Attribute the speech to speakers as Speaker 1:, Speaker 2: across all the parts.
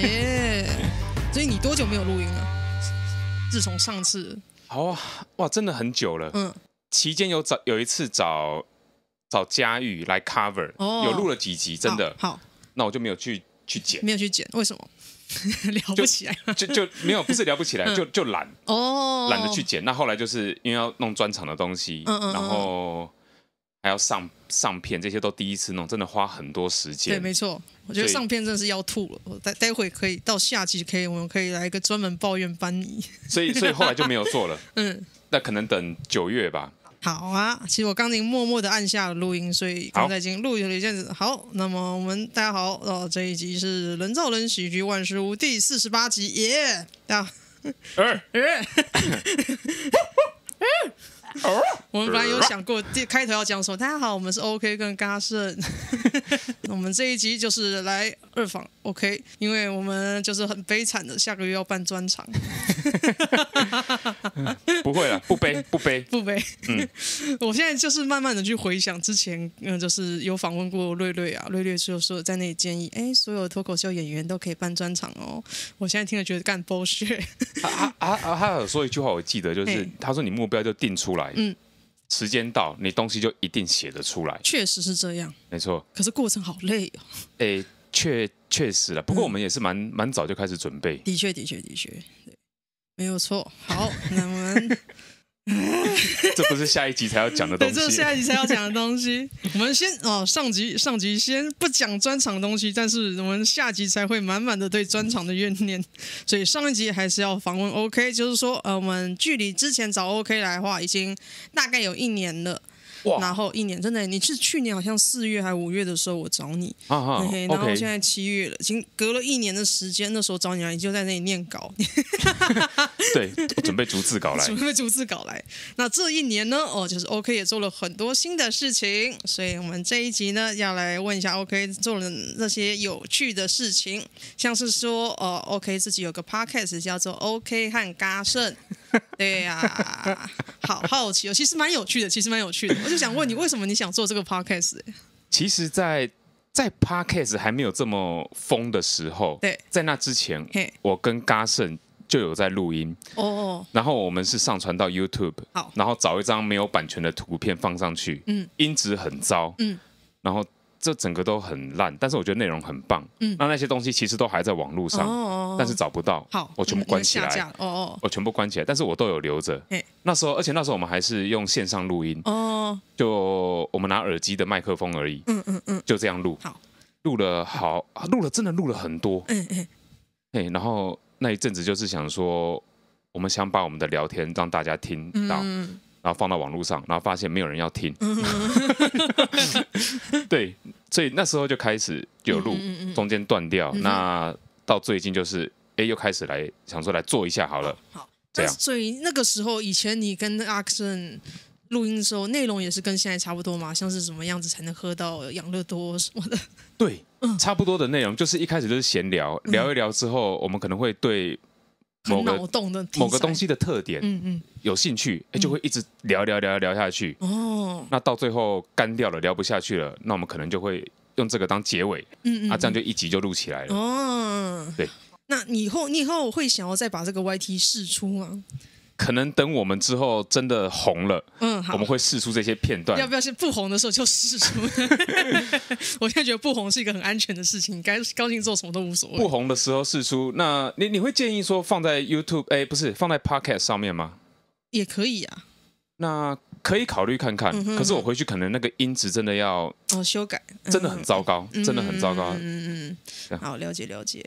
Speaker 1: 耶！所以你多久没有录音了？自从上次……
Speaker 2: 哦哇，真的很久了。嗯，期间有找有一次找找嘉玉来 cover，有录了几集，真的好。那我就没有去去剪，没
Speaker 1: 有去剪，为什么 聊不起来？
Speaker 2: 就就没有，不是聊不起来，就就懒
Speaker 3: 哦，懒得去
Speaker 2: 剪。那后来就是因为要弄专场的东西，然后。还要上上片，这些都第一次弄，真的花很多时间。对，没错，我觉得上
Speaker 1: 片真的是要吐了。我待待会可以到下季，可以我们可以来一个专门抱怨班尼。所以，所以后来就没有做了。嗯，
Speaker 2: 那可能等九月吧。
Speaker 1: 好啊，其实我刚才默默的按下了录音，所以刚才已经录了一阵子。好，那么我们大家好，哦，这一集是《人造人喜剧万事屋》第四十八集，耶，大家。我们本来有想过，第开头要讲什么？大家好，我们是 OK 跟嘎盛。我们这一集就是来二访 OK，因为我们就是很悲惨的，下个月要办专场。
Speaker 2: 不会了，不悲，不悲，不悲。嗯，
Speaker 1: 我现在就是慢慢的去回想之前，嗯，就是有访问过瑞瑞啊，瑞瑞就说在那里建议，哎，所有脱口秀演员都可以办专场哦。我现在听了觉得干 bullshit。
Speaker 2: 他有说一句话，我记得就是他说你目标就定出来。嗯，时间到，你东西就一定写得出来。
Speaker 1: 确实是这样，
Speaker 2: 没错。可是过程好累哦。诶，确确实了。不过我们也是蛮蛮早就开始准备。的确，的确，的确，对，
Speaker 1: 没有错。好，那我们。
Speaker 2: 这不是下一集才要讲的东西，这是下一集才要讲
Speaker 1: 的东西。我们先哦，上集上集先不讲专场的东西，但是我们下集才会满满的对专场的怨念，所以上一集还是要访问 OK，就是说呃，我们距离之前找 OK 来的话，已经大概有一年了。然后一年真的，你是去年好像四月还五月的时候我找你，
Speaker 2: 然后现在
Speaker 1: 七月了，已经隔了一年的时间。那时候找你来，你就在那里念稿。
Speaker 2: 对，准备逐字稿来。准
Speaker 1: 备逐字稿来。那这一年呢，哦，就是 OK 也做了很多新的事情，所以我们这一集呢要来问一下 OK 做了那些有趣的事情，像是说，哦，OK 自己有个 podcast 叫做 OK 和嘎胜。对呀，好好奇，哦，其实蛮有趣的，其实蛮有趣的。就想问你，为什么你想做这个 podcast？
Speaker 2: 其实，在在 podcast 还没有这么疯的时候，对，在那之前，我跟嘎盛就有在录音哦然后我们是上传到 YouTube，好，然后找一张没有版权的图片放上去，嗯，音质很糟，嗯，然后。这整个都很烂，但是我觉得内容很棒。嗯，那那些东西其实都还在网络上，但是找不到。好，我全部关起来。哦哦，我全部关起来，但是我都有留着。那时候，而且那时候我们还是用线上录音。哦，就我们拿耳机的麦克风而已。嗯嗯嗯，就这样录。好，录了好，录了真的录了很多。嗯嗯，哎，然后那一阵子就是想说，我们想把我们的聊天让大家听到。然后放到网络上，然后发现没有人要听，对，所以那时候就开始有录，中间断掉，那到最近就是，哎，又开始来想说来做一下好了。好，这样。
Speaker 1: 所以那个时候，以前你跟阿克森录音的时候，内容也是跟现在差不多嘛？像是什么样子才能喝到养乐多什么的？
Speaker 2: 对，差不多的内容，就是一开始就是闲聊，聊一聊之后，我们可能会对。某个动的某个东西的特点，嗯嗯，有兴趣，就会一直聊聊聊聊下去，
Speaker 3: 哦，
Speaker 2: 那到最后干掉了，聊不下去了，那我们可能就会用这个当结尾，嗯嗯，啊，这样就一集就录起来了，
Speaker 1: 哦，对，那你以后你以后会想要再把这个 Y T 试出吗？
Speaker 2: 可能等我们之后真的红了，嗯，我们会试出这些片段。要不
Speaker 1: 要是不红的时候就试出？我现在觉得不红是一个很安全的事情，该高兴做什么都无所谓。不
Speaker 2: 红的时候试出，那你你会建议说放在 YouTube？哎，不是放在 Podcast 上面吗？
Speaker 1: 也可以啊。
Speaker 2: 那可以考虑看看。可是我回去可能那个音质真的要
Speaker 1: 哦修改，真的很糟糕，真的很糟糕。嗯
Speaker 2: 嗯，好，了解了解。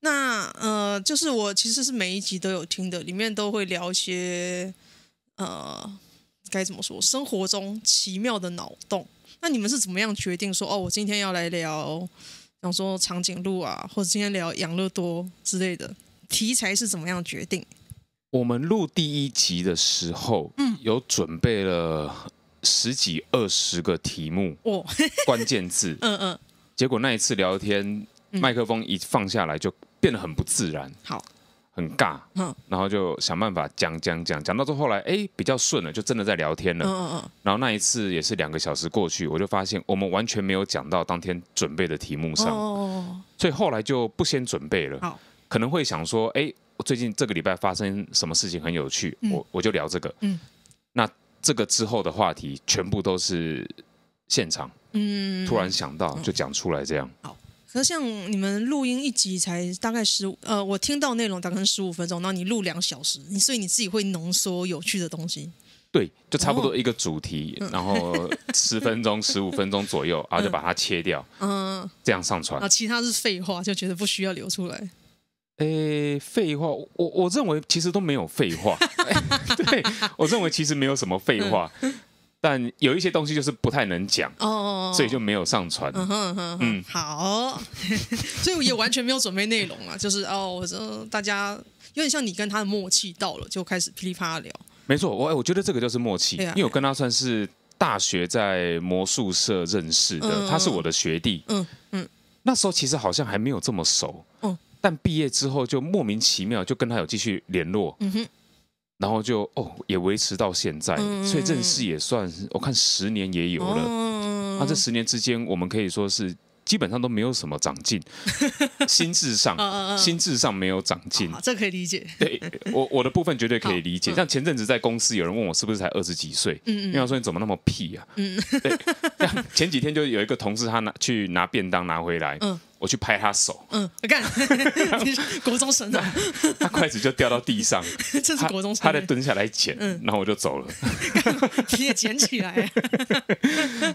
Speaker 1: 那呃，就是我其实是每一集都有听的，里面都会聊一些呃，该怎么说，生活中奇妙的脑洞。那你们是怎么样决定说哦，我今天要来聊，想说长颈鹿啊，或者今天聊养乐多之类的题材是怎么样决定？
Speaker 2: 我们录第一集的时候，嗯，有准备了十几二十个题目
Speaker 3: 哦，关
Speaker 2: 键字，嗯嗯，结果那一次聊天，麦克风一放下来就。变得很不自然，好，很尬，嗯，然后就想办法讲讲讲，讲到最后，后来哎比较顺了，就真的在聊天了，嗯嗯嗯。然后那一次也是两个小时过去，我就发现我们完全没有讲到当天准备的题目上，
Speaker 3: 哦，
Speaker 2: 所以后来就不先准备了，好，可能会想说，哎，我最近这个礼拜发生什么事情很有趣，我我就聊这个，嗯，那这个之后的话题全部都是现场，
Speaker 3: 嗯，突
Speaker 2: 然想到就讲出来这样，好。
Speaker 1: 可是像你们录音一集才大概十五，呃，我听到内容大概十五分钟，那你录两小时，你所以你自己会浓缩有趣的东西。
Speaker 2: 对，就差不多一个主题，然后十分钟、十五分钟左右，然后就把它切掉，嗯，这样上传。啊，
Speaker 1: 其他是废话，就觉得不需要留出来。
Speaker 2: 诶，废话，我我认为其实都没有废话，对我认为其实没有什么废话。但有一些东西就是不太能讲哦，所以就没有上传。嗯哼哼，
Speaker 1: 好，所以我也完全没有准备内容啊，就是哦，大家有点像你跟他的默契到了，就开始噼里啪啦聊。
Speaker 2: 没错，我我觉得这个就是默契，因为我跟他算是大学在魔术社认识的，他是我的学弟。嗯嗯，那时候其实好像还没有这么熟，嗯，但毕业之后就莫名其妙就跟他有继续联络。嗯哼。然后就哦，也维持到现在，所以认识也算，我看十年也有了。那这十年之间，我们可以说是基本上都没有什么长进，心智上，心智上没有长进，这
Speaker 3: 可以
Speaker 1: 理解。
Speaker 2: 对我我的部分绝对可以理解。像前阵子在公司有人问我是不是才二十几岁，嗯因为他说你怎么那么屁呀，
Speaker 1: 嗯，对。
Speaker 2: 前几天就有一个同事他拿去拿便当拿回来，嗯。我去拍他手，
Speaker 1: 嗯，你看，国中生的，
Speaker 2: 他筷子就掉到地上，这是国中生，他在蹲下来捡，嗯，然后我就走了，
Speaker 3: 你也捡起来，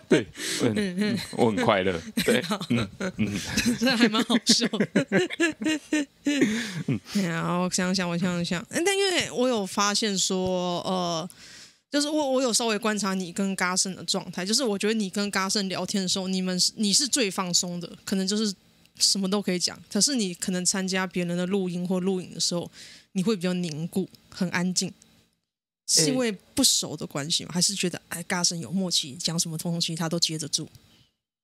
Speaker 1: 对，
Speaker 2: 嗯嗯，我很快乐，对，嗯嗯，
Speaker 1: 这还蛮好笑，然后想想，我想想，嗯，但因为我有发现说，呃，就是我我有稍微观察你跟嘎森的状态，就是我觉得你跟嘎森聊天的时候，你们你是最放松的，可能就是。什么都可以讲，可是你可能参加别人的录音或录影的时候，你会比较凝固，很安静，是因为不熟的关系吗？还是觉得哎，嘎声有默契，讲什么东西他都接得住？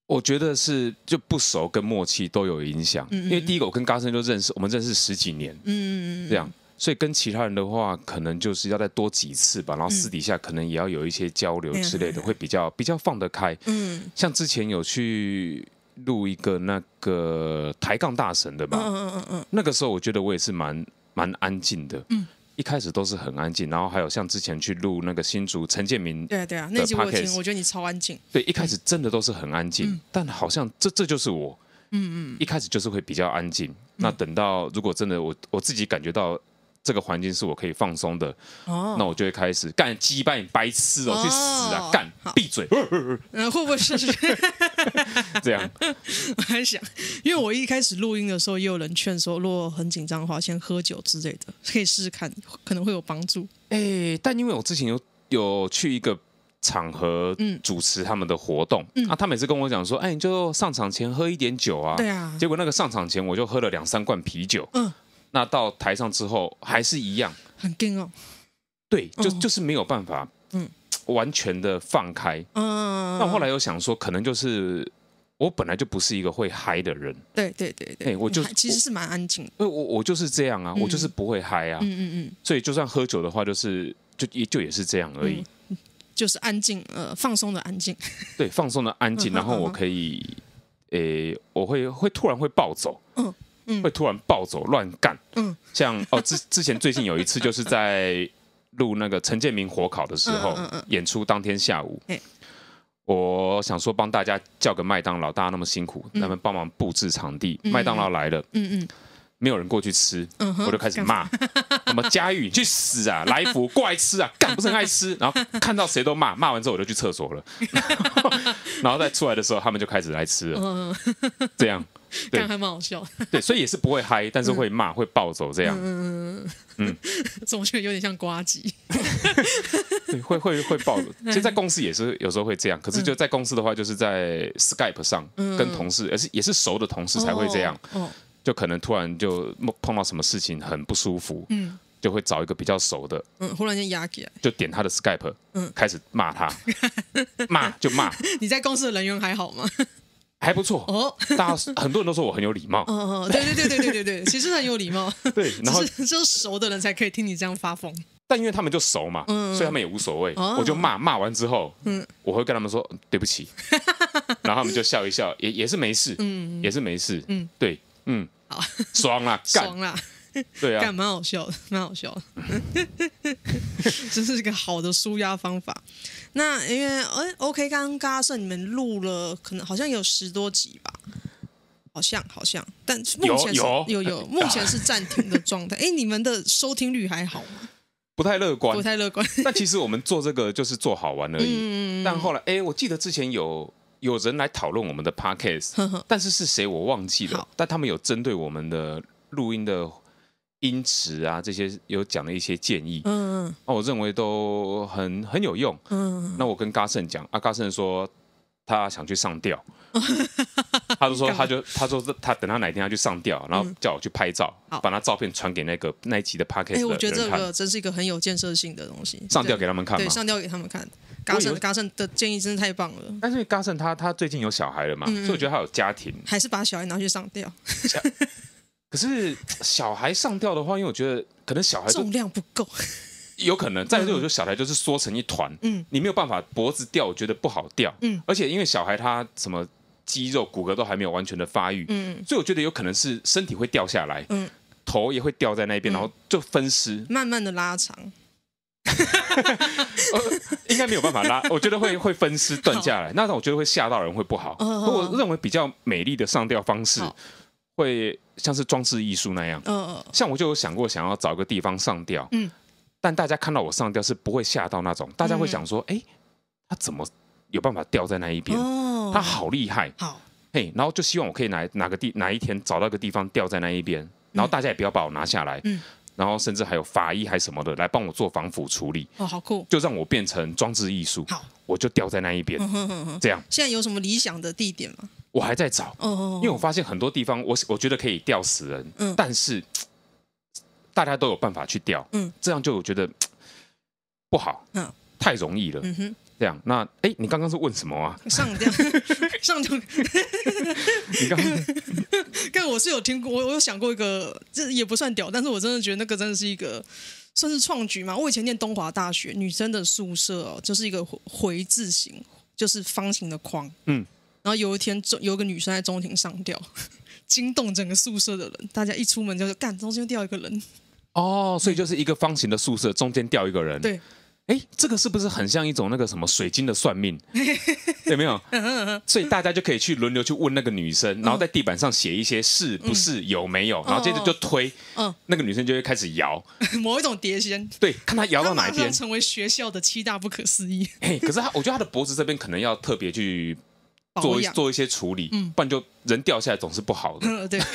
Speaker 2: 我觉得是就不熟跟默契都有影响。因为第一个跟嘎森就认识，我们认识十几年，嗯
Speaker 3: 嗯
Speaker 2: 嗯，这样，所以跟其他人的话，可能就是要再多几次吧，然后私底下可能也要有一些交流之类的，会比较比较放得开。嗯，像之前有去。录一个那个抬杠大神的吧，嗯嗯嗯嗯那个时候我觉得我也是蛮蛮安静的，嗯，一开始都是很安静，然后还有像之前去录那个新竹陈建明，对
Speaker 1: 啊对啊，那集我听，我觉得你超安静，
Speaker 2: 对，一开始真的都是很安静，但好像这这就是我，嗯嗯，一开始就是会比较安静，那等到如果真的我我自己感觉到。这个环境是我可以放松的，那我就会开始干击败白痴哦，去死啊！干闭嘴，会不会是 这样？
Speaker 1: 我还想，因为我一开始录音的时候，也有人劝说，如果很紧张的话，先喝酒之类的，可以试试看，可能会有帮助。
Speaker 2: 哎，但因为我之前有有去一个场合，嗯，主持他们的活动，啊，他每次跟我讲说，哎，你就上场前喝一点酒啊，对啊，结果那个上场前我就喝了两三罐啤酒，嗯。那到台上之后还是一样，很惊哦。对，就就是没有办法，嗯，完全的放开。嗯嗯嗯。那后来又想说，可能就是我本来就不是一个会嗨的人。
Speaker 1: 对对对对。我就其实是蛮安静。对，
Speaker 2: 我我就是这样啊，我就是不会嗨啊。嗯嗯嗯。所以就算喝酒的话，就是就就也是这样而已。
Speaker 1: 就是安静，呃，放松的安静。
Speaker 2: 对，放松的安静。然后我可以，诶，我会会突然会暴走。嗯。会突然暴走乱干，像哦之 之前最近有一次就是在录那个陈建明火烤的时候，演出当天下午，我想说帮大家叫个麦当劳，大家那么辛苦，那么帮忙布置场地，麦当劳来了，嗯嗯，没有人过去吃，我就开始骂，什么嘉玉去死啊，来福 过来吃啊，干不是很爱吃，然后看到谁都骂，骂完之后我就去厕所了，然后再出来的时候，他们就开始来吃了，这样。干还蛮好笑，对，所以也是不会嗨，但是会骂，会暴走这样。
Speaker 3: 嗯
Speaker 2: 嗯，
Speaker 1: 总 觉得有点像瓜机。
Speaker 2: 会会会暴，走，其实，在公司也是有时候会这样。可是就在公司的话，就是在 Skype 上跟同事，而是也是熟的同事才会这样。就可能突然就碰到什么事情很不舒服，嗯，就会找一个比较熟的，
Speaker 1: 嗯，忽然间压起来，
Speaker 2: 就点他的 Skype，嗯，开始骂他，骂就骂。
Speaker 1: 你在公司的人缘还好吗？
Speaker 2: 还不错哦，大 很多人都说我很有礼貌。嗯
Speaker 1: 嗯，对对对对对对对，其实很有礼貌。对，然后只有熟的人才可以听你这样发疯，
Speaker 2: 但因为他们就熟嘛，所以他们也无所谓。我就骂骂完之后，嗯，我会跟他们说对不起，然后他们就笑一笑，也也是没事，嗯，也是没事，嗯，对，嗯，好，爽了，干了。对啊，感
Speaker 1: 蛮好笑的，蛮好笑的，这 是一个好的舒压方法。那因为哎，OK，刚刚嘎瑟你们录了，可能好像有十多集吧，好像好像，但目前有有有 目前是暂停的状态。哎，你们的收听率还好吗？
Speaker 2: 不太乐观，不太乐观。但其实我们做这个就是做好玩而已。但后来哎，我记得之前有有人来讨论我们的 podcast，但是是谁我忘记了。但他们有针对我们的录音的。因此啊，这些有讲了一些建议，嗯嗯，那我认为都很很有用，嗯那我跟嘎盛讲，啊嘎盛说他想去上吊，他就说他就他说他等他哪天他去上吊，然后叫我去拍照，把他照片传给那个那一集的 p a c k e g 我觉得这个真
Speaker 1: 是一个很有建设性的东西。上吊给他们看，对，上吊给他们看。嘎盛嘎盛的建议真的太棒了。
Speaker 2: 但是嘎盛他他最近有小孩了嘛，所以我觉得他有家庭。还
Speaker 1: 是把小孩拿去上吊。
Speaker 2: 可是小孩上吊的话，因为我觉得可能小孩重量不够，有可能。再有，我觉得小孩就是缩成一团，嗯，你没有办法脖子吊，觉得不好吊，嗯。而且因为小孩他什么肌肉骨骼都还没有完全的发育，嗯嗯，所以我觉得有可能是身体会掉下来，嗯，头也会掉在那边，然后就分尸，
Speaker 1: 慢慢的拉长，
Speaker 2: 应该没有办法拉，我觉得会会分尸断下来。那种我觉得会吓到人，会不好。如果认为比较美丽的上吊方式。会像是装置艺术那样，嗯，像我就有想过想要找个地方上吊，嗯，但大家看到我上吊是不会吓到那种，大家会想说，哎，他怎么有办法吊在那一边？他好厉害，好，嘿，然后就希望我可以哪哪个哪一天找到一个地方吊在那一边，然后大家也不要把我拿下来，嗯，然后甚至还有法医还是什么的来帮我做防腐处理，哦，好酷，就让我变成装置艺术，好，我就吊在那一边，
Speaker 1: 这样。现在有什么理想的地点吗？
Speaker 2: 我还在找，因为我发现很多地方，我我觉得可以吊死人，但是 大家都有办法去吊，嗯，这样就觉得 不好，嗯，太容易了，这样。那哎，你刚刚是问什么啊？
Speaker 3: 上吊，上吊。
Speaker 1: 你刚，刚刚我是有听过，我我有想过一个，这也不算屌，但是我真的觉得那个真的是一个算是创举嘛。我以前念东华大学，女生的宿舍哦，就是一个回字形，就是方形的框，嗯。然后有一天，中有个女生在中庭上吊，惊动整个宿舍的人。大家一出门就是干中间掉一个人。
Speaker 2: 哦，所以就是一个方形的宿舍，中间掉一个人。对。哎，这个是不是很像一种那个什么水晶的算命？有 没有？所以大家就可以去轮流去问那个女生，然后在地板上写一些是不是有没有，然后接着就推。嗯。那个女生就会开始摇。
Speaker 1: 某一种碟仙。
Speaker 2: 对，看她摇到哪边。成
Speaker 1: 为学校的七大不可思议。哎，可是
Speaker 2: 她，我觉得她的脖子这边可能要特别去。做做一些处理，不然就人掉下来总是不好的。对。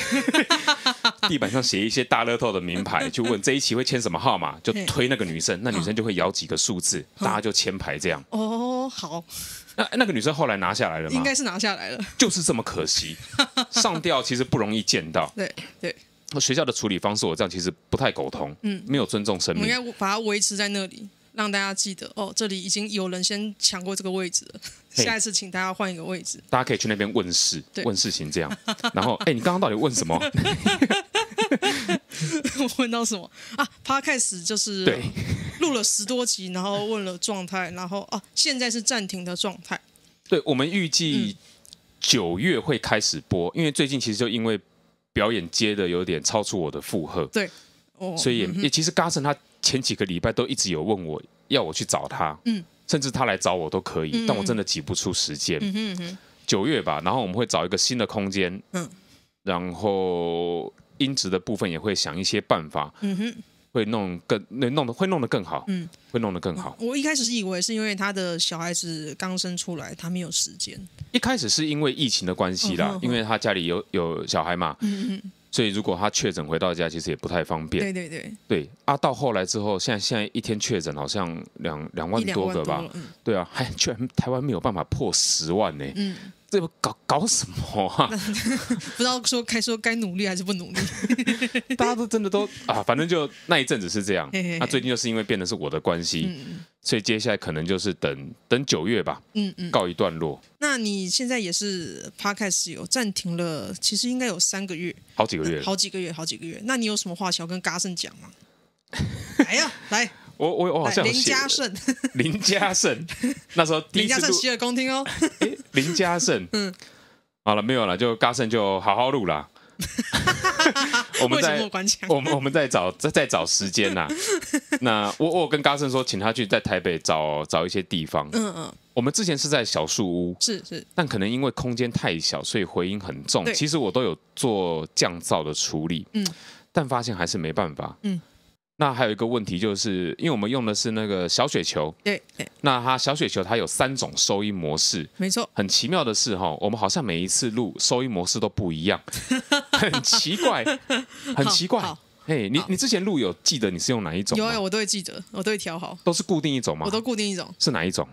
Speaker 2: 地板上写一些大乐透的名牌，就 问这一期会签什么号码，就推那个女生，那女生就会摇几个数字，大家就签牌这样。
Speaker 3: 哦，
Speaker 1: 好。
Speaker 2: 那那个女生后来拿下来了吗？应该是拿下来了。就是这么可惜，上吊其实不容易见到。对对。学校的处理方式，我这样其实不太苟同。嗯，没有尊重生命。我应
Speaker 1: 该把它维持在那里。让大家记得哦，这里已经有人先抢过这个位置了。下一次请大家换一个位置。
Speaker 2: 大家可以去那边问事，问事情这样。然后，哎，你刚刚到底问什么？
Speaker 1: 我 问到什么啊 p a r s 就是录了十多集，然后问了状态，然后哦，现在是暂停的状态。
Speaker 2: 对，我们预计九月会开始播，因为最近其实就因为表演接的有点超出我的负荷。对，
Speaker 3: 哦，所以也
Speaker 2: 其实 g a s o n 他。前几个礼拜都一直有问我要我去找他，嗯，甚至他来找我都可以，但我真的挤不出时间。嗯九月吧，然后我们会找一个新的空间，嗯，然后音质的部分也会想一些办法，嗯哼，会弄更那弄得会弄得更好，嗯，会弄得更好。
Speaker 1: 我一开始是以为是因为他的小孩子刚生出来，他没有时间。
Speaker 2: 一开始是因为疫情的关系啦，因为他家里有有小孩嘛，嗯所以，如果他确诊回到家，其实也不太方便。对对对，对啊，到后来之后，现在现在一天确诊好像两两万多个吧？对啊，还居然台湾没有办法破十万呢？嗯，这搞搞什么啊？
Speaker 1: 不知道说该说该努力还是不努力？大家都真的都
Speaker 2: 啊，反正就那一阵子是这样。那最近就是因为变得是我的关系。所以接下来可能就是等等九月吧，嗯嗯，告一段落。
Speaker 1: 那你现在也是 podcast 有暂停了，其实应该有三个月，好几个月，好几个月，好几个月。那你有什么话要跟嘉盛讲吗？
Speaker 2: 哎 呀，来，我我我好像林嘉盛，林嘉盛，那时候林嘉盛洗耳恭听哦。林嘉盛，嗯，好了，没有了，就嘉盛就好好录啦。
Speaker 3: 我们在
Speaker 2: 我们我们在找在在找时间呐。那我我跟高森说，请他去在台北找找一些地方。嗯嗯。我们之前是在小树屋，是是，但可能因为空间太小，所以回音很重。其实我都有做降噪的处理，嗯，但发现还是没办法，嗯。那还有一个问题，就是因为我们用的是那个小雪球，对，那它小雪球它有三种收音模式，没错。很奇妙的是哈，我们好像每一次录收音模式都不一样，很奇怪，很奇怪。哎，你你之前录有记得你是用哪一种？有啊，我都会记得，我都会调好，都是固定一种吗？我都固定一种。是哪一种？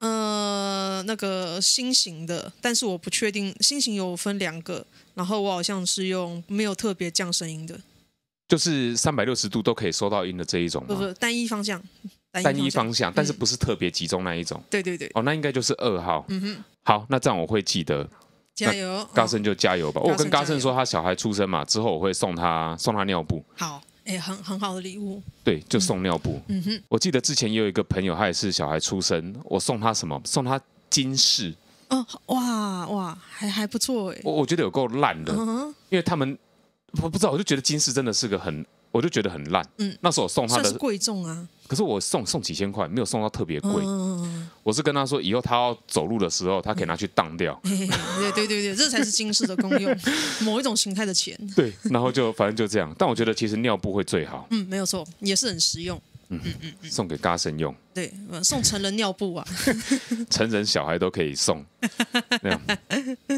Speaker 1: 呃，那个心型的，但是我不确定心型有分两个，然后我好像是用没有特别降声音的。
Speaker 2: 就是三百六十度都可以收到音的这一种吗？不是
Speaker 1: 单一方向，单一
Speaker 2: 方向，但是不是特别集中那一种？对对对。哦，那应该就是二号。嗯哼。好，那这样我会记得。
Speaker 1: 加油，高
Speaker 2: 盛就加油吧。我跟高盛说，他小孩出生嘛，之后我会送他送他尿布。好，
Speaker 1: 哎，很很好的礼物。
Speaker 2: 对，就送尿布。嗯哼。我记得之前也有一个朋友，他也是小孩出生，我送他什么？送他金饰。
Speaker 1: 哦，哇哇，还还不错哎。我我
Speaker 2: 觉得有够烂的。嗯因为他们。我不知道，我就觉得金饰真的是个很，我就觉得很烂。嗯，那时候我送他的贵重啊，可是我送送几千块，没有送到特别贵。嗯我是跟他说，以后他要走路的时候，他可以拿去当掉。
Speaker 1: 对对对对，这才是金饰的功用，某一种形态的钱。
Speaker 2: 对，然后就反正就这样。但我觉得其实尿布会最好。
Speaker 1: 嗯，没有错，也是很实用。
Speaker 2: 嗯嗯，送给嘎森用。
Speaker 1: 对，送成人尿布啊。
Speaker 2: 成人小孩都可以送，那样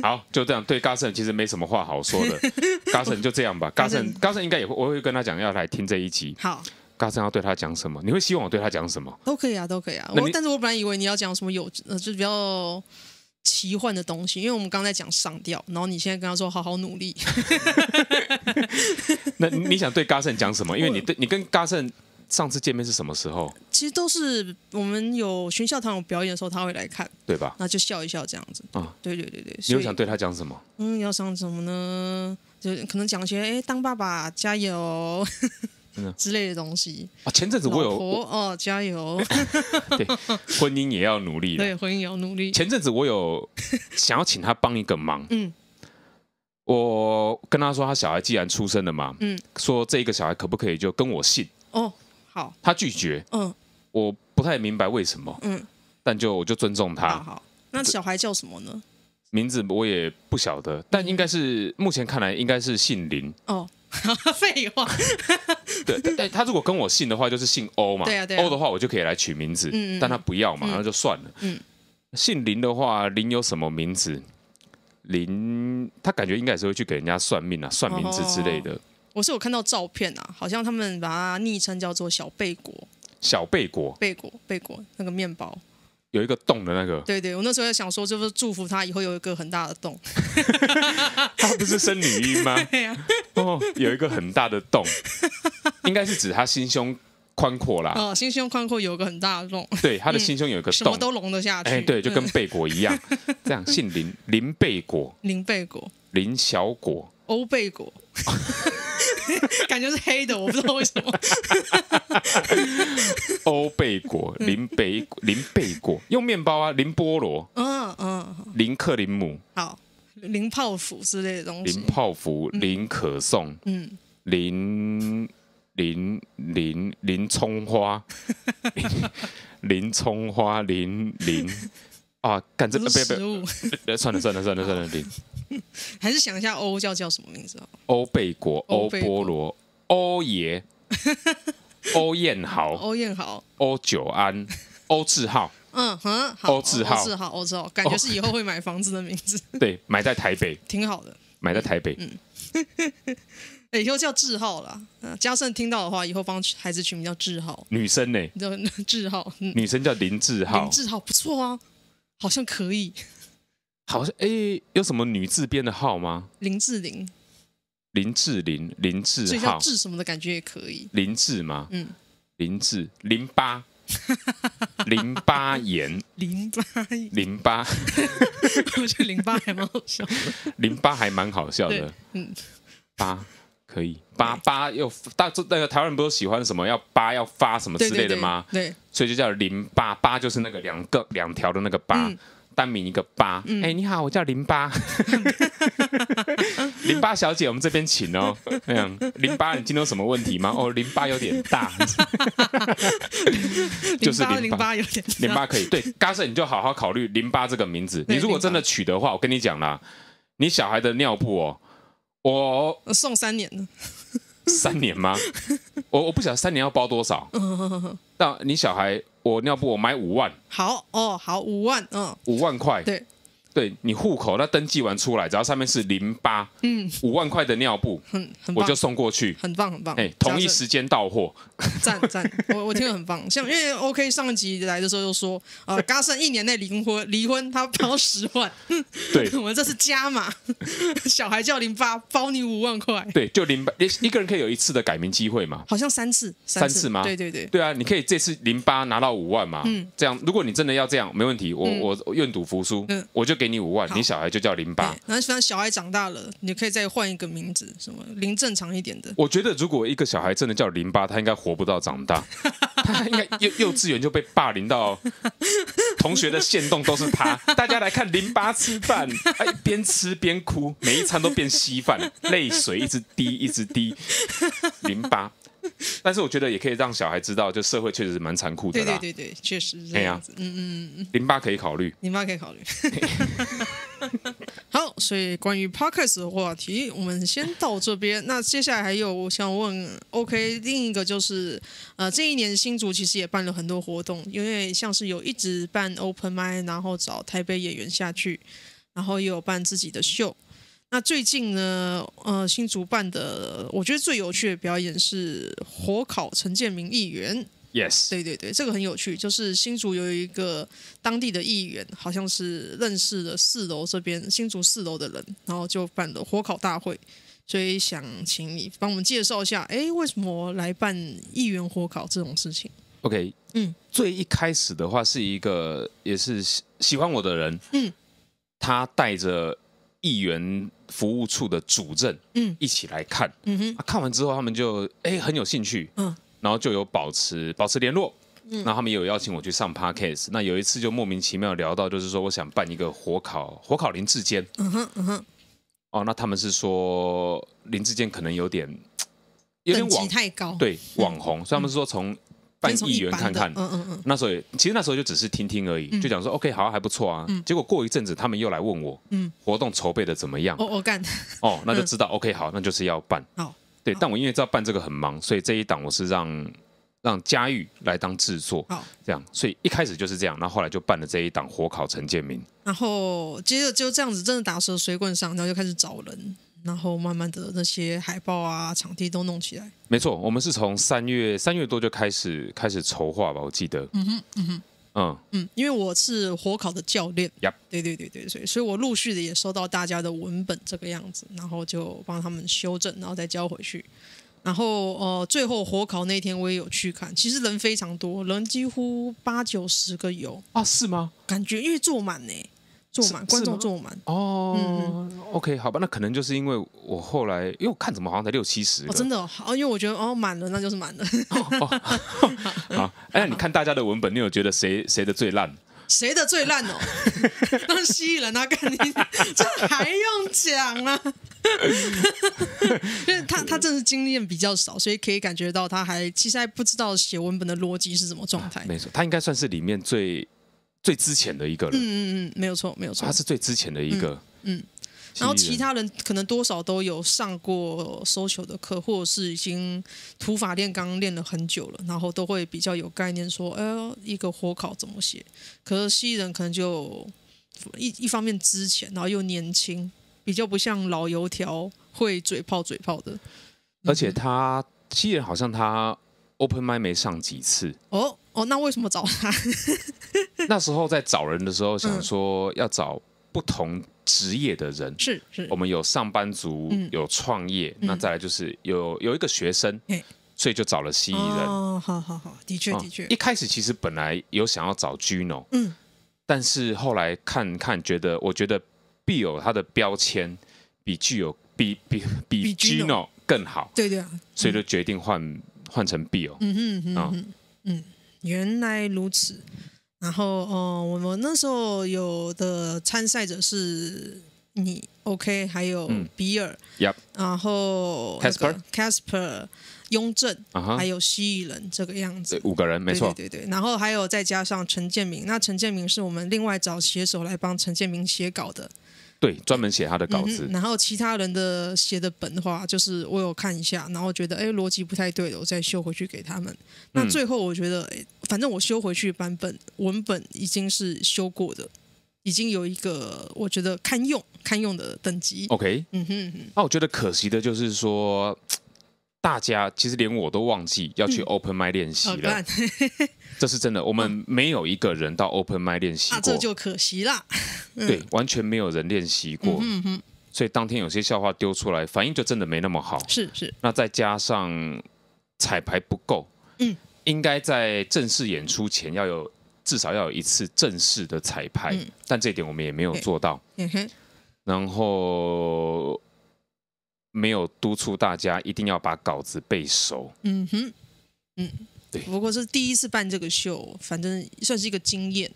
Speaker 2: 好，就这样。对嘎森其实没什么话好说的，嘎森就这样吧。嘎森，嘎森应该也会，我会跟他讲要来听这一集。好，嘎森要对他讲什么？你会希望我对他讲什么？
Speaker 1: 都可以啊，都可以啊。我，但是我本来以为你要讲什么有，就是比较奇幻的东西，因为我们刚刚在讲上吊，然后你现在跟他说好好努力。
Speaker 2: 那你想对嘎森讲什么？因为你对你跟嘎森。上次见面是什么时候？
Speaker 1: 其实都是我们有学校堂有表演的时候，他会来看，对吧？那就笑一笑这样子啊。对对对对，你想
Speaker 2: 对他讲什么？
Speaker 1: 嗯，要讲什么呢？就可能讲些哎，当爸爸加油，
Speaker 2: 之
Speaker 1: 类的东西
Speaker 2: 啊。前阵子我有
Speaker 1: 哦，加油，
Speaker 2: 对，婚姻也要努力，对，
Speaker 1: 婚姻也要努力。
Speaker 2: 前阵子我有 想要请他帮一个忙，嗯，我跟他说，他小孩既然出生了嘛，嗯，说这个小孩可不可以就跟我姓哦。他拒绝，嗯，我不太明白为什么，嗯，但就我就尊重他。好，
Speaker 1: 那小孩叫什么呢？
Speaker 2: 名字我也不晓得，但应该是目前看来应该是姓林。
Speaker 3: 哦，废话。
Speaker 2: 对，但他如果跟我姓的话，就是姓欧嘛。对啊，对。欧的话，我就可以来取名字，但他不要嘛，那就算了。嗯。姓林的话，林有什么名字？林，他感觉应该是会去给人家算命啊，算名字之类的。
Speaker 1: 我是有看到照片啊，好像他们把它昵称叫做“小贝果”。
Speaker 2: 小贝果。
Speaker 1: 贝果，贝果，那个面包
Speaker 2: 有一个洞的那个。
Speaker 1: 对对，我那时候在想说，就是祝福他以后有一个很大的洞。
Speaker 2: 他 不是生女婴吗？对呀。哦，有一个很大的洞，应该是指他心胸宽阔啦。哦，
Speaker 1: 心胸宽阔，有一个很大的洞。对，他的心胸有一个洞，什么都容得下去。哎，对，就跟贝
Speaker 2: 果一样，这样姓林，林贝果。
Speaker 1: 林贝果。
Speaker 2: 林小果。
Speaker 1: 欧贝果，感觉是黑的，我不知道为什么。
Speaker 2: 欧贝果、林贝林贝果，用面包啊，林菠萝，
Speaker 1: 嗯嗯，
Speaker 2: 林克林姆，
Speaker 1: 好，淋泡芙之类的东西，淋
Speaker 2: 泡芙，淋可颂，嗯，淋淋淋淋葱花，林葱花，林啊，干这别别算了算了算了算了，
Speaker 1: 还是想一下欧叫叫什么名字？
Speaker 2: 欧贝果、欧波罗、欧爷、欧燕 豪、欧燕豪、欧九安、欧志浩。嗯，哼，欧志浩、欧志浩、
Speaker 1: 欧志浩，感觉是以后会买房子的名字。对，
Speaker 2: 买在台北挺好的，买在台北。嗯，
Speaker 1: 以后叫志浩了。嗯，嘉盛听到的话，以后帮孩子取名叫志浩。女生呢？叫志浩。女
Speaker 2: 生叫林志浩，林志
Speaker 1: 浩不错啊。
Speaker 2: 好像可以，好像哎，有什么女字边的号吗？
Speaker 1: 林志玲，
Speaker 2: 林志玲，林志，所以叫志什
Speaker 1: 么的感觉也可以。
Speaker 2: 林志吗？嗯，林志，淋巴，淋巴炎，淋巴，淋巴，
Speaker 1: 我觉得淋巴还蛮好笑的。
Speaker 2: 淋 巴还蛮好笑的，嗯，八。可以八八又，大那个台湾人不是喜欢什么要八要发什么之类的吗？对，所以就叫淋巴，八就是那个两个两条的那个八，单名一个八。哎，你好，我叫淋巴，淋巴小姐，我们这边请哦。哎呀，淋巴，你今天有什么问题吗？哦，淋巴 有点大，
Speaker 3: 就是淋巴有点淋巴可以。对，
Speaker 2: 嘉瑟，你就好好考虑淋巴这个名字。你如果真的取的话，我跟你讲啦，你小孩的尿布哦。我送三年三年吗？我我不晓得三年要包多少。但那你小孩我尿布我买五万。好
Speaker 1: 哦，好五
Speaker 2: 万，嗯，五万块，对。对你户口，那登记完出来，只要上面是零八，嗯，五万块的尿布，很，我就送过去，很
Speaker 1: 棒，很棒，哎，同一时
Speaker 2: 间到货，
Speaker 1: 赞赞，我我听得很棒。像因为 OK 上一集来的时候就说，啊，嘎森一年内离婚，离婚他包十万，对，我们这是加码，小孩叫零八，包你五万块，
Speaker 2: 对，就零八，一个人可以有一次的改名机会嘛，好
Speaker 1: 像三次，三次吗？对对对，对
Speaker 2: 啊，你可以这次零八拿到五万嘛，嗯，这样如果你真的要这样，没问题，我我愿赌服输，嗯，我就给。你五万，你小孩就叫淋巴。
Speaker 1: 那等小孩长大了，你可以再换一个名字，什么零正常一点的。
Speaker 2: 我觉得如果一个小孩真的叫淋巴，他应该活不到长大，他应该幼幼稚园就被霸凌到，同学的线动都是他。大家来看淋巴吃饭，哎，边吃边哭，每一餐都变稀饭，泪水一直滴一直滴，淋巴。但是我觉得也可以让小孩知道，就社会确实是蛮残酷的啦。对
Speaker 1: 对对，确实是这样子。嗯嗯
Speaker 2: 嗯。林爸可以考虑，
Speaker 1: 林八可以考虑。好，所以关于 Parkers 的话题，我们先到这边。那接下来还有我想问，OK，另一个就是，呃，这一年新竹其实也办了很多活动，因为像是有一直办 Open m i d 然后找台北演员下去，然后也有办自己的秀。那最近呢？呃，新竹办的，我觉得最有趣的表演是火烤陈建明议员。Yes，对对对，这个很有趣。就是新竹有一个当地的议员，好像是认识了四楼这边新竹四楼的人，然后就办了火烤大会。所以想请你帮我们介绍一下，哎，为什么来办议员火烤这种事情
Speaker 2: ？OK，嗯，最一开始的话是一个也是喜欢我的人，嗯，他带着。议员服务处的主任，嗯，一起来看，嗯哼，看完之后他们就哎很有兴趣，嗯，然后就有保持保持联络，那他们也有邀请我去上 podcast，那有一次就莫名其妙聊到，就是说我想办一个火烤火烤林志坚，
Speaker 3: 嗯哼嗯哼，
Speaker 2: 哦，那他们是说林志坚可能有点有点网太高，对网红，所以他们是说从。办议员看看，嗯嗯嗯，那所候其实那时候就只是听听而已，就讲说 OK 好还不错啊，结果过一阵子他们又来问我，嗯，活动筹备的怎么样？我我干，哦，那就知道 OK 好，那就是要办，好，对，但我因为知道办这个很忙，所以这一档我是让让嘉玉来当制作，好，这样，所以一开始就是这样，然后后来就办了这一档火烤陈建明，
Speaker 1: 然后接着就这样子真的打蛇随棍上，然后就开始找人。然后慢慢的那些海报啊场地都弄起来，
Speaker 2: 没错，我们是从三月三月多就开始开始筹划吧，我记得。
Speaker 1: 嗯哼，嗯哼，嗯嗯，因为我是火考的教练。对对对对，所以所以我陆续的也收到大家的文本这个样子，然后就帮他们修正，然后再交回去。然后呃，最后火考那天我也有去看，其实人非常多人，几乎八九十个有。啊，是吗？感觉因为坐满呢。坐满，观众坐满哦。
Speaker 2: 嗯，OK，好吧，那可能就是因为我后来，因为我看怎么好像才六七十，哦，真的
Speaker 1: 哦，因为我觉得哦满了，那就是满了。
Speaker 2: 好，哎，你看大家的文本，你有觉得谁谁的最烂？
Speaker 1: 谁的最烂哦？那是蜥蜴人啊，干你！这还用讲啊？因为他他真是经验比较少，所以可以感觉到他还其实还不知道写文本的逻辑是什么状态。没
Speaker 2: 错，他应该算是里面最。最之前的一个人，嗯
Speaker 1: 嗯嗯，没有错，没有错，他是最之前的一个，嗯，然后其他人可能多少都有上过收球的课，或者是已经土法练，刚练了很久了，然后都会比较有概念，说，哎哟，一个火烤怎么写？可是西人可能就一一方面之前，然后又年轻，比较不像老油条会嘴炮嘴炮的，
Speaker 2: 而且他蜴人好像他。Open m My 没上几次
Speaker 1: 哦哦，那为什么找他？
Speaker 2: 那时候在找人的时候，想说要找不同职业的人，是是，我们有上班族，有创业，那再来就是有有一个学生，所以就找了蜥蜴人。哦，
Speaker 1: 好好好，的确的确。一
Speaker 2: 开始其实本来有想要找 Gino，嗯，但是后来看看觉得，我觉得 Bill 他的标签比具有比比比 Gino 更好，对对，所以就决定换。换成 B 哦，
Speaker 3: 嗯
Speaker 1: 嗯嗯嗯，原来如此。然后哦，我们那时候有的参赛者是你，OK，还有比尔，然后 c a s p e r c a s p e r 雍正，还有蜥蜴人这个样子，五个人没错，对对。然后还有再加上陈建明，那陈建明是我们另外找写手来帮陈建明写稿的。
Speaker 2: 对，专门写他的稿子，然
Speaker 1: 后其他人的写的本的话，就是我有看一下，然后觉得哎逻辑不太对了，我再修回去给他们。那最后我觉得，反正我修回去版本文本已经是修过的，已经有一个我觉得堪用堪用的等级。OK，嗯哼哼，
Speaker 2: 那我觉得可惜的就是说。大家其实连我都忘记要去 open m i 练习了，这是真的。我们没有一个人到 open m i 练习，那这就
Speaker 3: 可
Speaker 1: 惜啦。对，
Speaker 2: 完全没有人练习过。嗯哼，所以当天有些笑话丢出来，反应就真的没那么好。是是。那再加上彩排不够，嗯，应该在正式演出前要有至少要有一次正式的彩排，但这一点我们也没有做到。嗯哼，然后。没有督促大家一定要把稿子背熟。
Speaker 3: 嗯哼，嗯，
Speaker 1: 对。不过是第一次办这个秀，反正算是一个经验。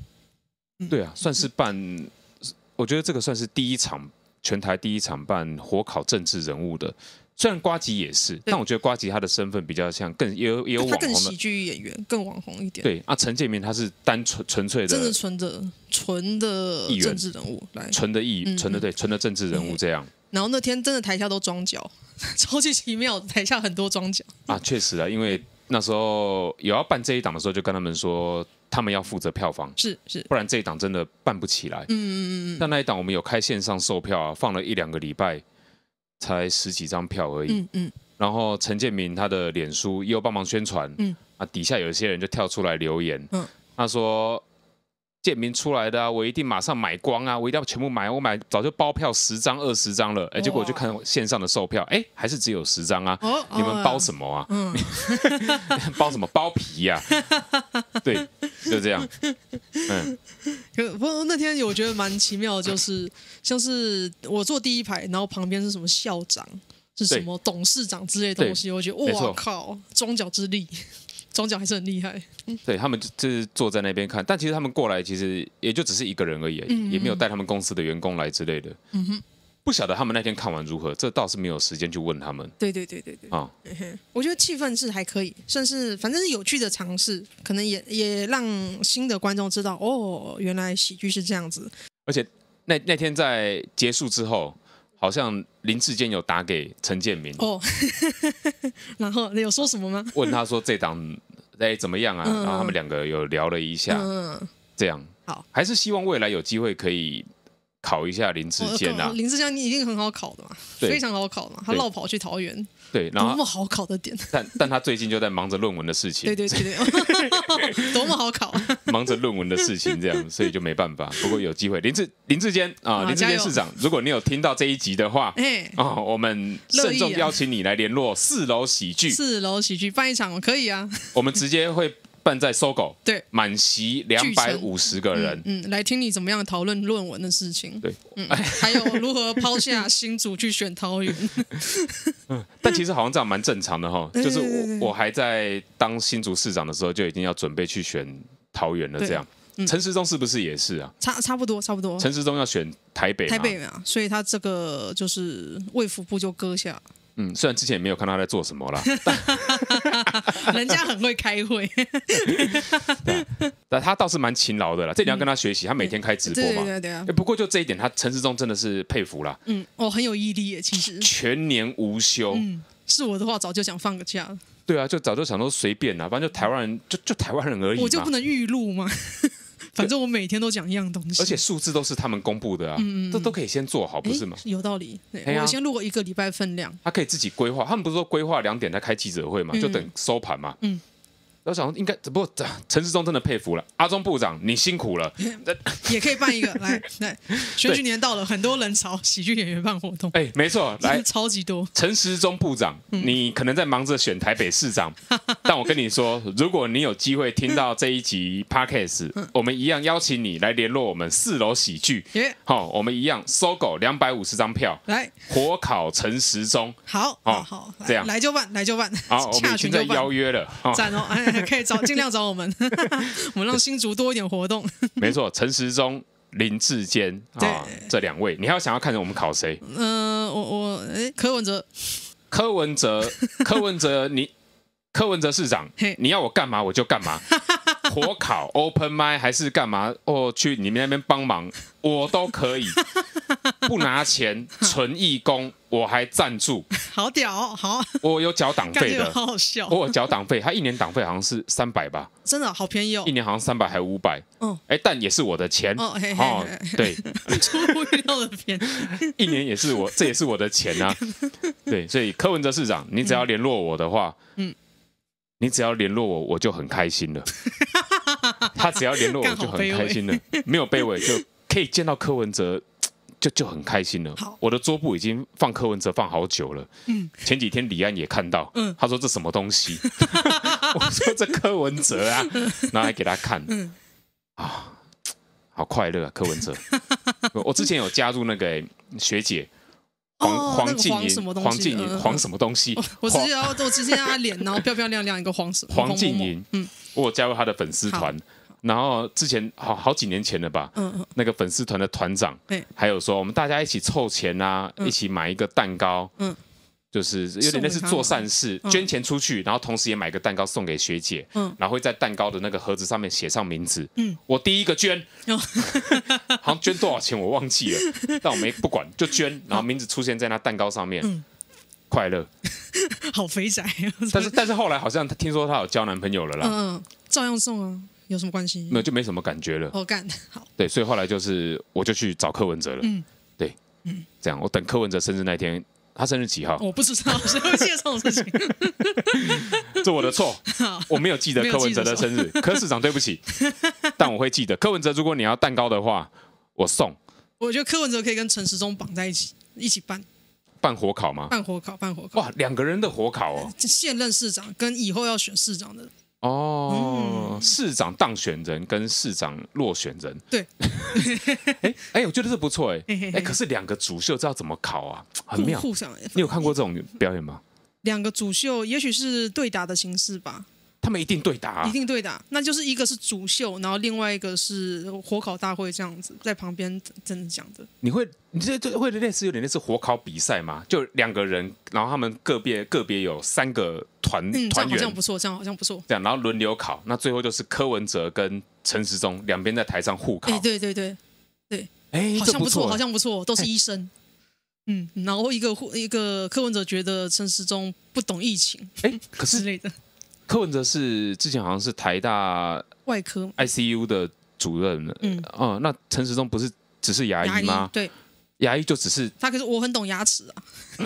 Speaker 2: 对啊，算是办，我觉得这个算是第一场全台第一场办火烤政治人物的。虽然瓜吉也是，但我觉得瓜吉他的身份比较像更也有也有网红，更喜
Speaker 1: 剧演员更网红一点。对
Speaker 2: 啊，陈建民他是单纯纯粹的，
Speaker 1: 纯的纯的政治人物来，纯
Speaker 2: 的艺，纯的对纯的政治人物这样。
Speaker 1: 然后那天真的台下都装脚，超级奇妙，台下很多装脚
Speaker 2: 啊，确实啊，因为那时候有要办这一档的时候，就跟他们说，他们要负责票房，是是，不然这一档真的办不起来。嗯嗯嗯嗯。但那一档我们有开线上售票啊，放了一两个礼拜才十几张票而已。嗯嗯。然后陈建明他的脸书又帮忙宣传，嗯，啊底下有一些人就跳出来留言，嗯，他说。建明出来的啊，我一定马上买光啊，我一定要全部买，我买早就包票十张二十张了，哎，结果就看线上的售票，哎，还是只有十张啊。哦，你们包什么啊？嗯，包什么？包皮呀？对，就这样。嗯，
Speaker 1: 那天我觉得蛮奇妙，就是 像是我坐第一排，然后旁边是什么校长、是什么董事长之类东西，我觉得哇靠，中脚之力。中奖还是很厉害，
Speaker 2: 对他们就是坐在那边看，但其实他们过来其实也就只是一个人而已，也没有带他们公司的员工来之类的。不晓得他们那天看完如何，这倒是没有时间去问他们。对对对对对，啊，
Speaker 1: 我觉得气氛是还可以，算是反正是有趣的尝试，可能也也让新的观众知道哦，原来喜剧是这样子。
Speaker 2: 而且那那天在结束之后。好像林志坚有打给陈建明
Speaker 1: 哦，然后你有说什么吗？问
Speaker 2: 他说这档哎怎么样啊？然后他们两个有聊了一下，嗯，这样好，还是希望未来有机会可以考一下林志坚啊。林
Speaker 1: 志坚你一定很好考的嘛，非常好考嘛，他绕跑去桃园。
Speaker 2: 对，然后多么好考的点，但但他最近就在忙着论文的事情。对对
Speaker 1: 对对，多么好考
Speaker 2: 忙着论文的事情，这样所以就没办法。不过有机会，林志林志坚啊，林志坚市长，如果你有听到这一集的话，哎，啊，我们慎重邀请你来联络四楼喜剧。四
Speaker 1: 楼喜剧办一场，可以啊。
Speaker 2: 我们直接会。办在搜狗，对，满席两百五十个人，
Speaker 1: 嗯，来听你怎么样讨论论文的事情，对，嗯，还有如何抛下新竹去选桃园。
Speaker 2: 但其实好像这样蛮正常的哈，就是我我还在当新竹市长的时候，就已经要准备去选桃园了，这样。陈时中是不是也是啊？
Speaker 1: 差差不多，差不多。陈
Speaker 2: 时中要选台北，台北嘛，
Speaker 1: 所以他这个就是位福部就割下。
Speaker 2: 嗯，虽然之前也没有看到他在做什么啦
Speaker 1: 人家很会开会，
Speaker 2: 但他倒是蛮勤劳的啦。这你要跟他学习，他每天开直播嘛。对啊，对啊。不过就这一点，他陈世忠真的是佩服啦。
Speaker 1: 嗯，哦，很有毅力耶，其实。
Speaker 2: 全年无休，
Speaker 1: 是我的话早就想放个假了。
Speaker 2: 对啊，就早就想说随便啊。反正就台湾人，就就台湾人而已。我就不能
Speaker 1: 预录吗？
Speaker 2: 反正我每天都讲一样东西，而且数字都是他们公布的啊，这都可以先做好，不是吗？
Speaker 1: 有道理。我先录一个礼拜分量，
Speaker 2: 他可以自己规划。他们不是说规划两点在开记者会吗？就等收盘嘛。嗯。我想应该，只不过 陈世忠真的佩服了阿忠部长，你辛苦了，
Speaker 1: 也可以办一个来，来，选举年到了，很多人潮，喜剧演员办活动，哎，
Speaker 2: 没错，来，超级多，陈世忠部长，你可能在忙着选台北市长，但我跟你说，如果你有机会听到这一集 podcast，我们一样邀请你来联络我们四楼喜剧，好，我们一样搜狗两百五十张票来，火烤陈时中，好，好，好，这样来
Speaker 1: 就办，来就办，好，我们已经在邀
Speaker 2: 约了，赞哦。
Speaker 1: 可以找尽量找我们，我们让新竹多一点活动。
Speaker 2: 没错，陈时中、林志坚 啊，这两位，你还要想要看我们考谁？
Speaker 1: 嗯，我我哎，柯文哲，
Speaker 2: 柯文哲，柯文哲，你柯文哲市长，你要我干嘛我就干嘛，火考 open m My，还是干嘛？哦，去你们那边帮忙，我都可以，不拿钱，纯义工。我还赞助，
Speaker 1: 好屌好！
Speaker 2: 我有缴党费的，好好笑。我缴党费，他一年党费好像是三百吧，
Speaker 1: 真的好便宜哦。一
Speaker 2: 年好像三百还五百，哦，哎，但也是我的钱哦。对，
Speaker 3: 出乎意料的便
Speaker 2: 宜，一年也是我，这也是我的钱啊。对，所以柯文哲市长，你只要联络我的话，嗯，你只要联络我，我就很开心了。他只要联络我就很开心了，没有卑微，就可以见到柯文哲。就就很开心了。好，我的桌布已经放柯文哲放好久了。嗯，前几天李安也看到，嗯，他说这什么东西？我说这柯文哲啊，拿来给他看。
Speaker 3: 嗯，啊，
Speaker 2: 好快乐啊，柯文哲。我之前有加入那个学姐
Speaker 3: 黄黄静怡，
Speaker 2: 黄静怡黄什么东西？我直接
Speaker 1: 我直接加脸，然后漂 漂亮亮一个黄什么？黄静怡。
Speaker 2: 嗯，我加入他的粉丝团。然后之前好好几年前了吧，嗯，那个粉丝团的团长，对，还有说我们大家一起凑钱啊，一起买一个蛋糕，嗯，就是有点那是做善事，捐钱出去，然后同时也买个蛋糕送给学姐，嗯，然后在蛋糕的那个盒子上面写上名字，嗯，我第一个捐，好像捐多少钱我忘记了，但我没不管就捐，然后名字出现在那蛋糕上面，快乐，好肥宅，但是但是后来好像他听说他有交男朋友了啦，嗯
Speaker 1: 嗯，照样送啊。有什么关系？没有
Speaker 2: 就没什么感觉了。我
Speaker 1: 干好
Speaker 2: 对，所以后来就是我就去找柯文哲了。嗯，对，嗯，这样我等柯文哲生日那天，他生日几号？
Speaker 3: 我不知道，我不记得这种事情，
Speaker 2: 这我的错。我没有记得柯文哲的生日，柯市长对不起，但我会记得柯文哲。如果你要蛋糕的话，我送。
Speaker 1: 我觉得柯文哲可以跟陈时中绑在一起，一起办
Speaker 2: 办火烤吗？办火烤，办火烤，哇，两个人的火烤哦！
Speaker 1: 现任市长跟以后要选市长的。
Speaker 2: 哦，市长当选人跟市长落选人，对，哎 哎，我觉得这不错哎哎，可是两个主秀知道怎么考啊？很妙，你有看过这种表演吗？
Speaker 1: 两个主秀，也许是对打的形式吧。
Speaker 2: 他们一定对打，一
Speaker 1: 定对打，那就是一个是主秀，然后另外一个是火烤大会这样子，在旁边真的讲的。
Speaker 2: 你会，你这这会类似有点类似火烤比赛吗？就两个人，然后他们个别个别有三个团团嗯、这样好像不
Speaker 1: 错，这样好像不错。
Speaker 2: 这样，然后轮流烤，那最后就是柯文哲跟陈时中两边在台上互考。
Speaker 1: 哎，对对对对，哎，好像不错，好像不错，都是医生。嗯，然后一个一个柯文哲觉得陈时中不懂疫情，哎，可是之类的。
Speaker 2: 柯文哲是之前好像是台大外科 ICU 的主任。嗯。哦，那陈时中不是只是牙医吗？对，牙医就只是
Speaker 1: 他可是我很懂牙齿啊。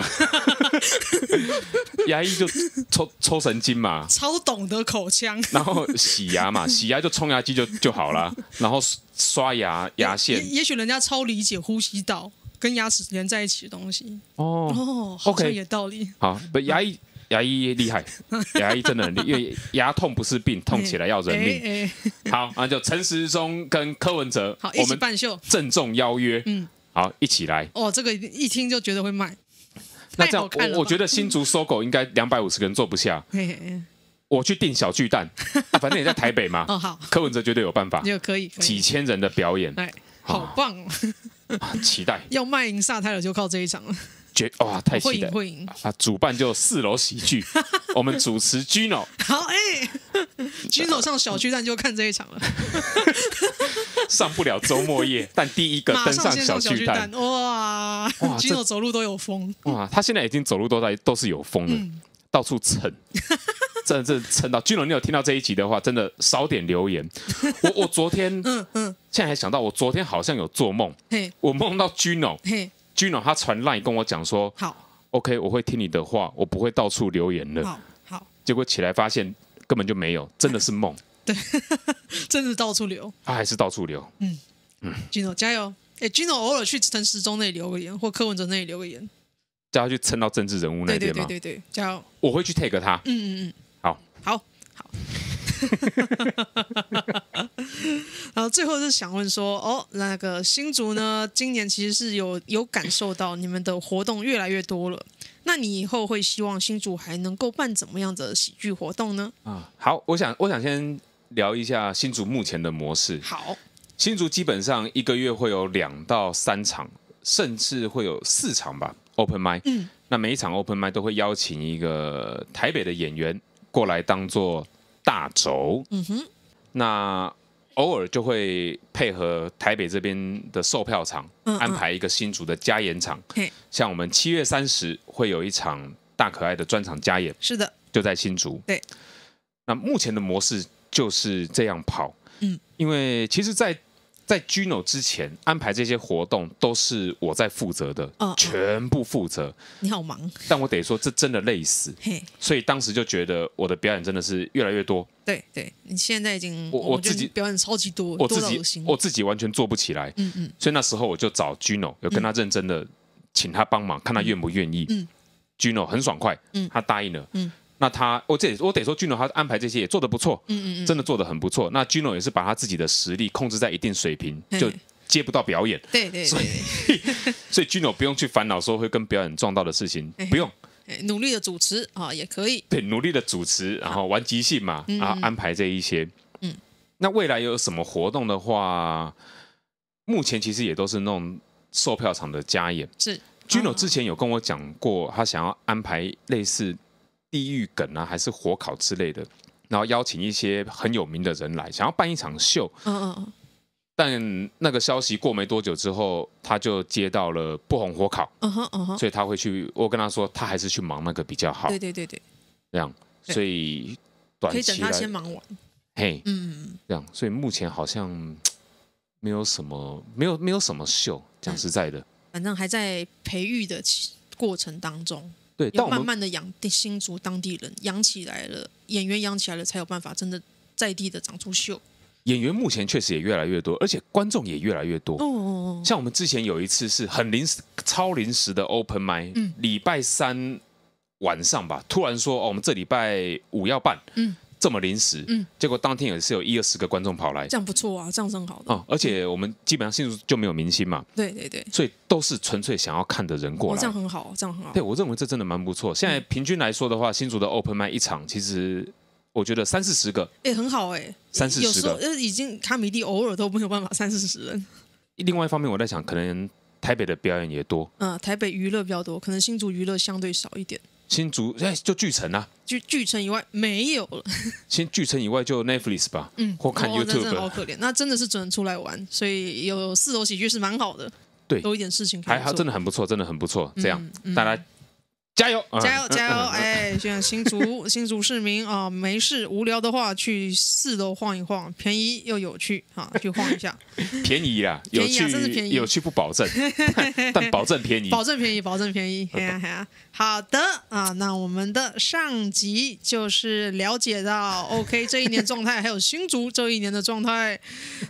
Speaker 2: 牙医就抽抽神经嘛。
Speaker 1: 超懂得口腔。
Speaker 2: 然后洗牙嘛，洗牙就冲牙机就就好了，然后刷牙牙线。
Speaker 1: 也许人家超理解呼吸道跟牙齿连在一起的东西
Speaker 2: 哦哦，好像有道理。好，不牙医。牙医厉害，牙医真的很厉害。牙痛不是病，痛起来要人命。好，那就陈时中跟柯文哲，好一起办秀，郑重邀约。嗯，好，一起来。
Speaker 1: 哦，这个一听就觉得会卖。
Speaker 2: 那这样，我觉得新竹搜狗应该两百五十个人坐不下。我去订小巨蛋，反正也在台北嘛。哦，好。柯文哲绝对有办法。有可以。几千人的表演，哎，
Speaker 3: 好
Speaker 1: 棒哦。期待。要卖淫撒太了，就靠这一场了。
Speaker 2: 哇，太期待！会赢会赢啊！主办就四楼喜剧，我们主持 Gino。
Speaker 1: 好哎，，Gino 上小巨蛋就看这一场了，
Speaker 2: 上不了周末夜，但第一个登上小巨蛋。
Speaker 1: 哇 i n o 走路都有风。
Speaker 2: 哇，他现在已经走路都在都是有风了，到处蹭，真的真的蹭到 n o 你有听到这一集的话，真的少点留言。我我昨天嗯嗯，现在还想到我昨天好像有做梦，我梦到 Gino。君 i n 他传赖跟我讲说，好，OK，我会听你的话，我不会到处留言的。好，好，结果起来发现根本就没有，真的是梦。对，
Speaker 1: 真的到处留。
Speaker 2: 他还是到处留。嗯嗯
Speaker 1: 君 i 加油！哎君 i 偶尔去陈时中那里留个言，或柯文哲那里留个言，
Speaker 2: 叫他去撑到政治人物那边嘛。对对对对对，加油！我会去 take 他。嗯嗯嗯，好，好，
Speaker 1: 好。然 后最后是想问说，哦，那个新竹呢，今年其实是有有感受到你们的活动越来越多了。那你以后会希望新竹还能够办怎么样的喜剧活动呢？
Speaker 2: 好，我想我想先聊一下新竹目前的模式。好，新竹基本上一个月会有两到三场，甚至会有四场吧，open m i 嗯，那每一场 open m i 都会邀请一个台北的演员过来当做大轴，嗯哼，那偶尔就会配合台北这边的售票场安排一个新竹的加演场，嘿，像我们七月三十会有一场大可爱的专场加演，是的，就在新竹，对。那目前的模式就是这样跑，嗯，因为其实，在。在 g i n o 之前安排这些活动都是我在负责的，全部负责。你好忙，但我得说这真的累死。所以当时就觉得我的表演真的是越来越多。
Speaker 1: 对对，你现在已经我我自己表演超级多，我自己我自
Speaker 2: 己完全做不起来。嗯嗯，所以那时候我就找 g i n o 有跟他认真的请他帮忙，看他愿不愿意。嗯，g n o 很爽快，他答应了。嗯。那他，我这我得说，n o 他安排这些也做的不错，嗯嗯真的做的很不错。那 Gino 也是把他自己的实力控制在一定水平，就接不到表演，对对，所以 所以 Gino 不用去烦恼说会跟表演撞到的事情，不用。
Speaker 1: 努力的主持啊，也可以。
Speaker 2: 对，努力的主持，然后玩即兴嘛，啊，安排这一些。嗯，那未来有什么活动的话，目前其实也都是那种售票场的加演。是，n o 之前有跟我讲过，他想要安排类似。地狱梗啊，还是火烤之类的，然后邀请一些很有名的人来，想要办一场秀。嗯嗯嗯。但那个消息过没多久之后，他就接到了不红火烤。嗯哼，嗯哼。所以他会去，我跟他说，他还是去忙那个比较好。对对对对。这样，所以短期可以等他先忙完。嘿，嗯，这样，所以目前好像 没有什么，没有没有什么秀。讲实在的，
Speaker 1: 反正还在培育的过程当中。对，但慢慢的养新竹当地人养起来了，演员养起来了，才有办法真的在地的长出秀。
Speaker 2: 演员目前确实也越来越多，而且观众也越来越多。像我们之前有一次是很临时、超临时的 open m 麦，礼拜三晚上吧，突然说哦，我们这礼拜五要办。嗯。这么临时，嗯，结果当天也是有一二十个观众跑来，这
Speaker 1: 样不错啊，这样正好
Speaker 2: 哦，而且我们基本上新竹就没有明星嘛，
Speaker 1: 对对对，所
Speaker 2: 以都是纯粹想要看的人过来，这样
Speaker 1: 很好，这样很好。对我
Speaker 2: 认为这真的蛮不错。现在平均来说的话，新竹的 open 麦一场，其实我觉得三四十个，
Speaker 1: 哎，很好哎，三四十个已经，卡米蒂偶尔都没有办法三四十人。
Speaker 2: 另外一方面，我在想，可能台北的表演也多，
Speaker 1: 嗯，台北娱乐比较多，可能新竹娱乐相对少一点。
Speaker 2: 新竹哎，就巨城啊，
Speaker 1: 巨巨城以外没有了。
Speaker 2: 新巨城以外就 Netflix 吧，嗯，或看 YouTube。真的好可
Speaker 1: 怜，那真的是只能出来玩，所以有四楼喜剧是蛮好的。对，有一点事情。还还真的很
Speaker 2: 不错，真的很不错，这样大家。加
Speaker 1: 油，加油，加油！哎，现在新竹 新竹市民啊，没事无聊的话，去四楼晃一晃，便宜又有趣啊，去晃一下。
Speaker 2: 便宜啊，有趣，真是便宜，有趣不保证，
Speaker 1: 但保证便宜，保证便宜，保证便宜。呀，呀，好的啊，那我们的上集就是了解到，OK，这一年状态，还有新竹这一年的状态。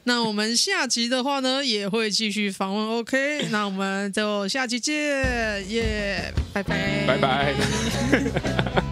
Speaker 1: 那我们下集的话呢，也会继续访问 OK，那我们就下期见，耶，拜拜。Bye bye.